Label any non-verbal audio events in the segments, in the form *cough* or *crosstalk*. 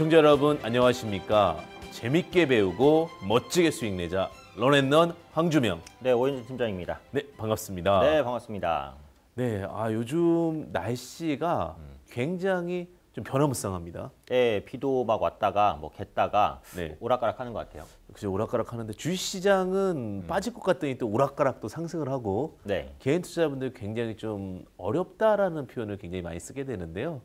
시청자 여러분 안녕하십니까? 재밌게 배우고 멋지게 수익 내자 런앤런 황주명. 네, 오현준 팀장입니다. 네, 반갑습니다. 네, 반갑습니다. 네, 아 요즘 날씨가 굉장히 좀 변화무쌍합니다. 네, 비도 막 왔다가 뭐 갰다가 네. 오락가락하는 것 같아요. 그죠 오락가락하는데 주식시장은 음. 빠질 것 같더니 또 오락가락도 상승을 하고 네. 개인 투자자분들 굉장히 좀 어렵다라는 표현을 굉장히 많이 쓰게 되는데요.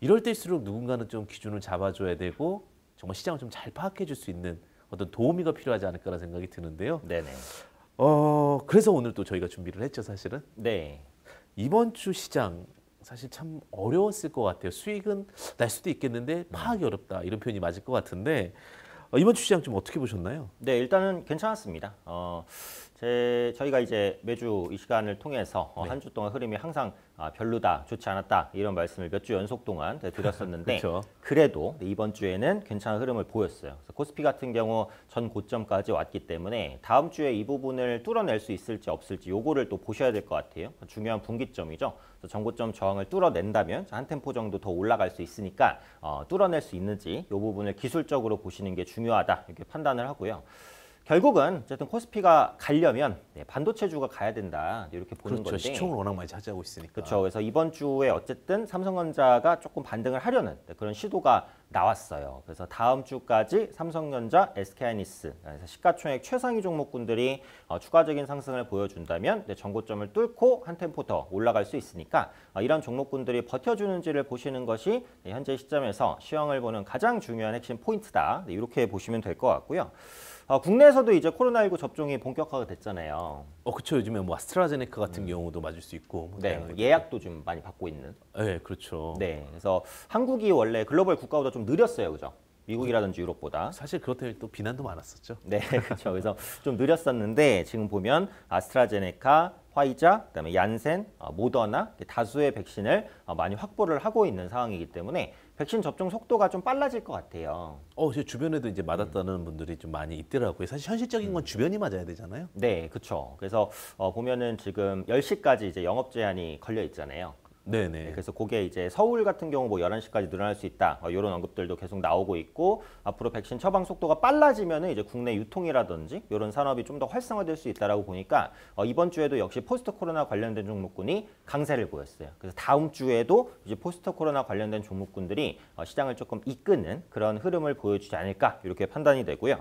이럴 때일수록 누군가는 좀 기준을 잡아줘야 되고 정말 시장을 좀 잘 파악해 줄 수 있는 어떤 도우미가 필요하지 않을까라는 생각이 드는데요. 네네. 어 그래서 오늘 또 저희가 준비를 했죠 사실은. 네. 이번 주 시장 사실 참 어려웠을 것 같아요. 수익은 날 수도 있겠는데 음. 파악이 어렵다 이런 표현이 맞을 것 같은데 어, 이번 주 시장 좀 어떻게 보셨나요? 네 일단은 괜찮았습니다. 어, 제, 저희가 이제 매주 이 시간을 통해서 어, 네. 한주 동안 흐름이 항상 아, 별로다, 좋지 않았다 이런 말씀을 몇 주 연속 동안 네, 드렸었는데 *laughs* 그래도 네, 이번 주에는 괜찮은 흐름을 보였어요. 그래서 코스피 같은 경우 전 고점까지 왔기 때문에 다음 주에 이 부분을 뚫어낼 수 있을지 없을지 요거를 또 보셔야 될 것 같아요. 중요한 분기점이죠. 전고점 저항을 뚫어낸다면 한 템포 정도 더 올라갈 수 있으니까 어, 뚫어낼 수 있는지 요 부분을 기술적으로 보시는 게 중요하다 이렇게 판단을 하고요. 결국은 어쨌든 코스피가 가려면 네, 반도체주가 가야 된다 이렇게 보는 그렇죠. 건데 시총을 워낙 많이 차지하고 있으니까 그렇죠. 그래서 이번 주에 어쨌든 삼성전자가 조금 반등을 하려는 네, 그런 시도가 나왔어요. 그래서 다음 주까지 삼성전자, SK하이닉스 네, 시가총액 최상위 종목군들이 어, 추가적인 상승을 보여준다면 네, 전고점을 뚫고 한 템포 더 올라갈 수 있으니까 어, 이런 종목군들이 버텨주는지를 보시는 것이 네, 현재 시점에서 시황을 보는 가장 중요한 핵심 포인트다 네, 이렇게 보시면 될 것 같고요. 아, 국내에서도 이제 코로나19 접종이 본격화가 됐잖아요. 어, 그렇죠. 요즘에 뭐 아스트라제네카 같은 음. 경우도 맞을 수 있고. 뭐 네, 예약도 좀 많이 받고 있는. 네, 그렇죠. 네, 그래서 한국이 원래 글로벌 국가보다 좀 느렸어요, 그죠? 미국이라든지 유럽보다 사실 그것 때문에 또 비난도 많았었죠. 네, *laughs* 그렇죠. 그래서 좀 느렸었는데 지금 보면 아스트라제네카, 화이자, 그다음에 얀센, 어, 모더나 다수의 백신을 어, 많이 확보를 하고 있는 상황이기 때문에 백신 접종 속도가 좀 빨라질 것 같아요. 어, 제 주변에도 이제 맞았다는 음. 분들이 좀 많이 있더라고요. 사실 현실적인 건 음. 주변이 맞아야 되잖아요. 네, 그렇죠. 그래서 어, 보면은 지금 10시까지 이제 영업 제한이 걸려 있잖아요. 네네. 네, 그래서 그게 이제 서울 같은 경우 뭐 11시까지 늘어날 수 있다. 이런 어, 언급들도 계속 나오고 있고 앞으로 백신 처방 속도가 빨라지면 이제 국내 유통이라든지 이런 산업이 좀 더 활성화될 수 있다라고 보니까 어, 이번 주에도 역시 포스트 코로나 관련된 종목군이 강세를 보였어요. 그래서 다음 주에도 이제 포스트 코로나 관련된 종목군들이 어, 시장을 조금 이끄는 그런 흐름을 보여주지 않을까 이렇게 판단이 되고요.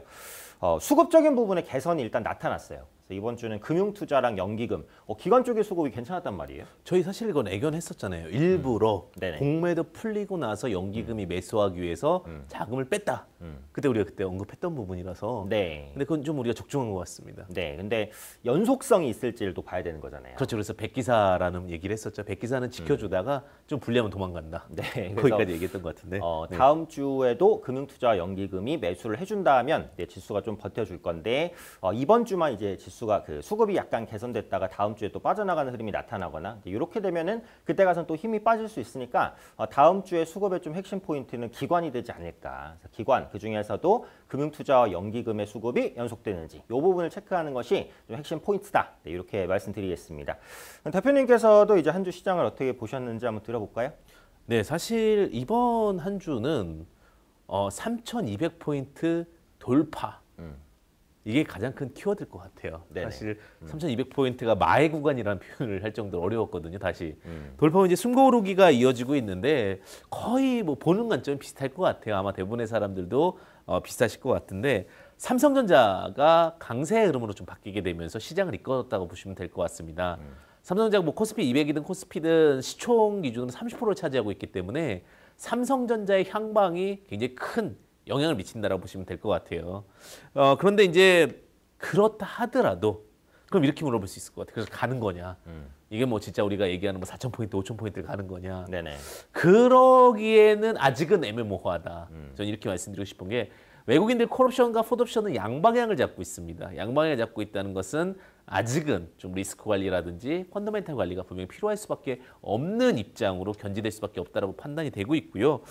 어, 수급적인 부분의 개선이 일단 나타났어요. 이번 주는 금융투자랑 연기금, 어, 기관 쪽의 수급이 괜찮았단 말이에요. 저희 사실 이건 애견했었잖아요. 일부러 음. 공매도 풀리고 나서 연기금이 음. 매수하기 위해서 음. 자금을 뺐다. 음. 그때 우리가 그때 언급했던 부분이라서. 네. 근데 그건 좀 우리가 적중한 것 같습니다. 네. 근데 연속성이 있을지를 또 봐야 되는 거잖아요. 그렇죠. 그래서 백기사라는 얘기를 했었죠. 백기사는 지켜주다가 음. 좀 불리하면 도망간다. 네. *laughs* 거기까지 얘기했던 것 같은데. 어, 네. 다음 주에도 금융투자 연기금이 매수를 해준다면 네, 지수가 좀 버텨줄 건데 어, 이번 주만 이제 지수 지수가 그 수급이 약간 개선됐다가 다음 주에 또 빠져나가는 흐름이 나타나거나 이렇게 되면은 그때 가서는또 힘이 빠질 수 있으니까 어, 다음 주에 수급의 좀 핵심 포인트는 기관이 되지 않을까. 기관 그 중에서도 금융투자와 연기금의 수급이 연속되는지 이 부분을 체크하는 것이 좀 핵심 포인트다. 이렇게 네, 말씀드리겠습니다. 대표님께서도 이제 한 주 시장을 어떻게 보셨는지 한번 들어볼까요? 네, 사실 이번 한 주는 어, 3,200포인트 돌파. 음. 이게 가장 큰 키워드일 것 같아요. 네네. 사실 3,200포인트가 음. 마의 구간이라는 표현을 할 정도로 어려웠거든요. 다시 음. 돌파면 이제 숨고 오르기가 이어지고 있는데 거의 뭐 보는 관점이 비슷할 것 같아요. 아마 대부분의 사람들도 어, 비슷하실 것 같은데 삼성전자가 강세 흐름으로 좀 바뀌게 되면서 시장을 이끌었다고 보시면 될 것 같습니다. 음. 삼성전자가 뭐 코스피 200이든 코스피든 시총 기준으로 30%를 차지하고 있기 때문에 삼성전자의 향방이 굉장히 큰 영향을 미친다라고 보시면 될 것 같아요. 어, 그런데 이제 그렇다 하더라도 그럼 이렇게 물어볼 수 있을 것 같아요. 그래서 가는 거냐? 음. 이게 뭐 진짜 우리가 얘기하는 뭐 4천 포인트, 5천 포인트를 가는 거냐? 네네. 그러기에는 아직은 애매모호하다. 음. 저는 이렇게 말씀드리고 싶은 게 외국인들 콜옵션과 풋옵션은 양방향을 잡고 있습니다. 양방향을 잡고 있다는 것은 아직은 좀 리스크 관리라든지 펀더멘탈 관리가 분명히 필요할 수밖에 없는 입장으로 견지될 수밖에 없다라고 판단이 되고 있고요.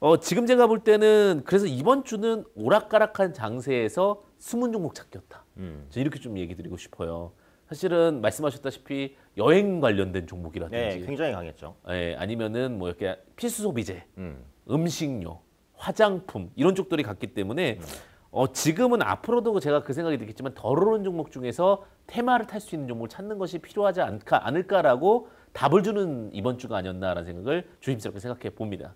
어, 지금 제가 볼 때는 그래서 이번 주는 오락가락한 장세에서 숨은 종목 찾기다 음. 이렇게 좀 얘기 드리고 싶어요. 사실은 말씀하셨다시피 여행 관련된 종목이라든지 네, 굉장히 강했죠. 예, 아니면은 뭐 이렇게 필수 소비재, 음. 식료 화장품 이런 쪽들이 갔기 때문에 음. 어, 지금은 앞으로도 제가 그 생각이 들겠지만 덜오운 종목 중에서 테마를 탈 수 있는 종목을 찾는 것이 필요하지 않을까, 않을까라고 답을 주는 이번 주가 아니었나라는 생각을 조심스럽게 생각해 봅니다.